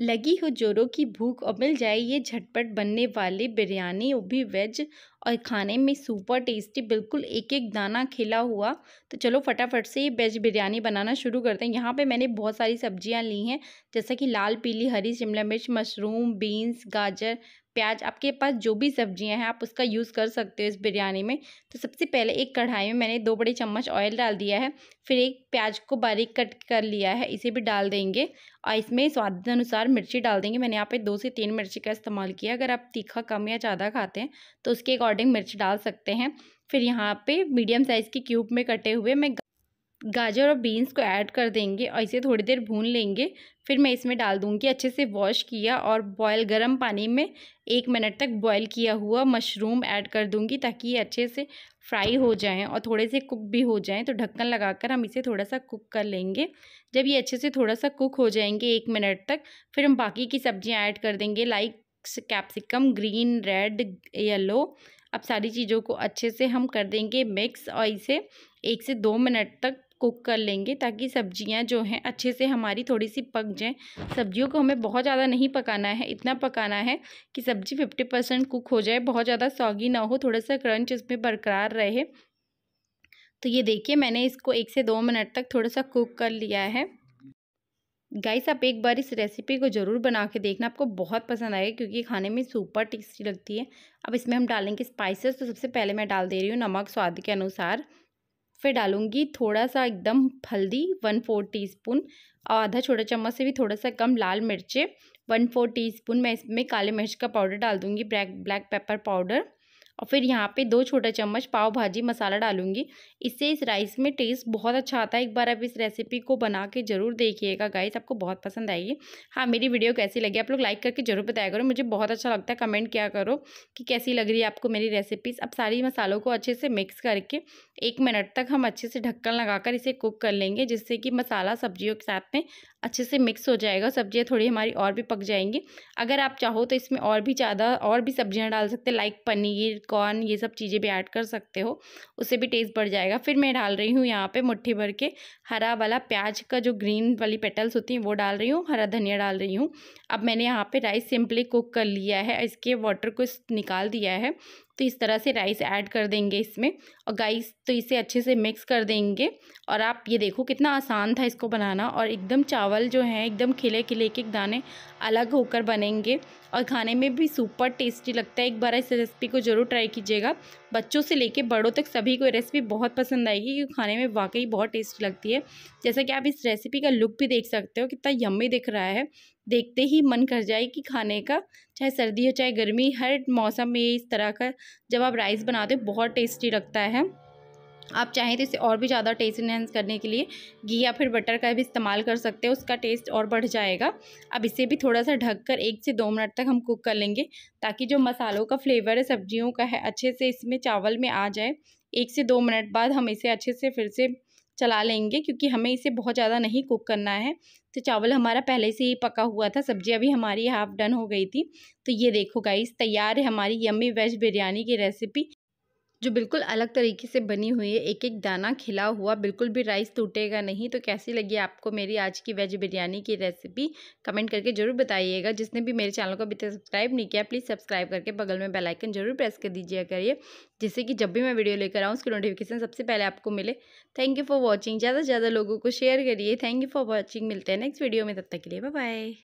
लगी हो जोरों की भूख और मिल जाए ये झटपट बनने वाले बिरयानी वो भी वेज और खाने में सुपर टेस्टी बिल्कुल एक एक दाना खिला हुआ तो चलो फटाफट से ये वेज बिरयानी बनाना शुरू करते हैं यहाँ पे मैंने बहुत सारी सब्जियाँ ली हैं जैसा कि लाल पीली हरी शिमला मिर्च मशरूम बीन्स गाजर प्याज आपके पास जो भी सब्जियां हैं आप उसका यूज़ कर सकते हो इस बिरयानी में तो सबसे पहले एक कढ़ाई में मैंने दो बड़े चम्मच ऑयल डाल दिया है फिर एक प्याज को बारीक कट कर लिया है इसे भी डाल देंगे और इसमें स्वाद अनुसार मिर्ची डाल देंगे मैंने यहाँ पे दो से तीन मिर्ची का इस्तेमाल किया अगर आप तीखा कम या ज़्यादा खाते हैं तो उसके एक अकॉर्डिंग मिर्च डाल सकते हैं फिर यहाँ पे मीडियम साइज़ के क्यूब में कटे हुए मैं गाजर और बीन्स को ऐड कर देंगे और इसे थोड़ी देर भून लेंगे फिर मैं इसमें डाल दूंगी अच्छे से वॉश किया और बॉयल गर्म पानी में एक मिनट तक बॉयल किया हुआ मशरूम ऐड कर दूंगी ताकि ये अच्छे से फ्राई हो जाएं और थोड़े से कुक भी हो जाएं तो ढक्कन लगाकर हम इसे थोड़ा सा कुक कर लेंगे जब ये अच्छे से थोड़ा सा कुक हो जाएंगे एक मिनट तक फिर हम बाकी की सब्जियाँ ऐड कर देंगे like capsicum green red yellow अब सारी चीज़ों को अच्छे से हम कर देंगे मिक्स और इसे एक से दो मिनट तक कुक कर लेंगे ताकि सब्जियां जो हैं अच्छे से हमारी थोड़ी सी पक जाएं सब्जियों को हमें बहुत ज़्यादा नहीं पकाना है इतना पकाना है कि सब्जी फिफ्टी परसेंट कुक हो जाए बहुत ज़्यादा सॉगी ना हो थोड़ा सा क्रंच इसमें बरकरार रहे तो ये देखिए मैंने इसको एक से दो मिनट तक थोड़ा सा कुक कर लिया है गाइस आप एक बार इस रेसिपी को ज़रूर बना के देखना आपको बहुत पसंद आएगा क्योंकि खाने में सुपर टेस्टी लगती है अब इसमें हम डालेंगे स्पाइसेस तो सबसे पहले मैं डाल दे रही हूँ नमक स्वाद के अनुसार फिर डालूंगी थोड़ा सा एकदम हल्दी वन फोर टी स्पून और आधा छोटा चम्मच से भी थोड़ा सा कम लाल मिर्चें वन फोर टी स्पून मैं इसमें काले मिर्च का पाउडर डाल दूँगी ब्लैक ब्लैक पेपर पाउडर और फिर यहाँ पे दो छोटा चम्मच पाव भाजी मसाला डालूंगी इससे इस राइस में टेस्ट बहुत अच्छा आता है एक बार आप इस रेसिपी को बना के ज़रूर देखिएगा गाइस आपको बहुत पसंद आएगी हाँ मेरी वीडियो कैसी लगी आप लोग लाइक करके ज़रूर बताया करो मुझे बहुत अच्छा लगता है कमेंट किया करो कि कैसी लग रही है आपको मेरी रेसिपीज़ अब सारी मसालों को अच्छे से मिक्स करके एक मिनट तक हम अच्छे से ढक्कन लगाकर इसे कुक कर लेंगे जिससे कि मसाला सब्जियों के साथ में अच्छे से मिक्स हो जाएगा सब्ज़ियाँ थोड़ी हमारी और भी पक जाएंगी अगर आप चाहो तो इसमें और भी ज़्यादा और भी सब्जियाँ डाल सकते हैं लाइक पनीर कॉर्न ये सब चीज़ें भी ऐड कर सकते हो उससे भी टेस्ट बढ़ जाएगा फिर मैं डाल रही हूँ यहाँ पे मुट्ठी भर के हरा वाला प्याज का जो ग्रीन वाली पेटल्स होती हैं वो डाल रही हूँ हरा धनिया डाल रही हूँ अब मैंने यहाँ पर राइस सिंपली कुक कर लिया है इसके वाटर को निकाल दिया है तो इस तरह से राइस ऐड कर देंगे इसमें और गाइस तो इसे अच्छे से मिक्स कर देंगे और आप ये देखो कितना आसान था इसको बनाना और एकदम चावल जो है एकदम खिले खिले के दाने अलग होकर बनेंगे और खाने में भी सुपर टेस्टी लगता है एक बार इस रेसिपी को ज़रूर ट्राई कीजिएगा बच्चों से लेके बड़ों तक सभी को रेसिपी बहुत पसंद आएगी क्योंकि खाने में वाकई बहुत टेस्टी लगती है जैसा कि आप इस रेसिपी का लुक भी देख सकते हो कितना यम्मी दिख रहा है देखते ही मन कर जाए कि खाने का चाहे सर्दी हो चाहे गर्मी हर मौसम में इस तरह का जब आप राइस बनाते हो बहुत टेस्टी लगता है आप चाहें तो इसे और भी ज़्यादा टेस्ट इन्हेंस करने के लिए घी या फिर बटर का भी इस्तेमाल कर सकते हैं उसका टेस्ट और बढ़ जाएगा अब इसे भी थोड़ा सा ढककर एक से दो मिनट तक हम कुक कर लेंगे ताकि जो मसालों का फ्लेवर है सब्जियों का है अच्छे से इसमें चावल में आ जाए एक से दो मिनट बाद हम इसे अच्छे से फिर से चला लेंगे क्योंकि हमें इसे बहुत ज़्यादा नहीं कुक करना है तो चावल हमारा पहले से ही पका हुआ था सब्जी भी हमारी हाफ़ डन हो गई थी तो ये देखो गाइस तैयार है हमारी यम्मी वेज बिरयानी की रेसिपी जो बिल्कुल अलग तरीके से बनी हुई है एक एक दाना खिला हुआ बिल्कुल भी राइस टूटेगा नहीं तो कैसी लगी आपको मेरी आज की वेज बिरयानी की रेसिपी कमेंट करके ज़रूर बताइएगा जिसने भी मेरे चैनल को अभी तक सब्सक्राइब नहीं किया प्लीज़ सब्सक्राइब करके बगल में बेलाइकन ज़रूर प्रेस कर दीजिए करिए जिससे कि जब भी मैं वीडियो लेकर आऊँ उसकी नोटिफिकेशन सबसे पहले आपको मिले थैंक यू फॉर वॉचिंग ज़्यादा से ज़्यादा लोगों को शेयर करिए थैंक यू फॉर वॉचिंग मिलते हैं नेक्स्ट वीडियो में तब तक के लिए बाय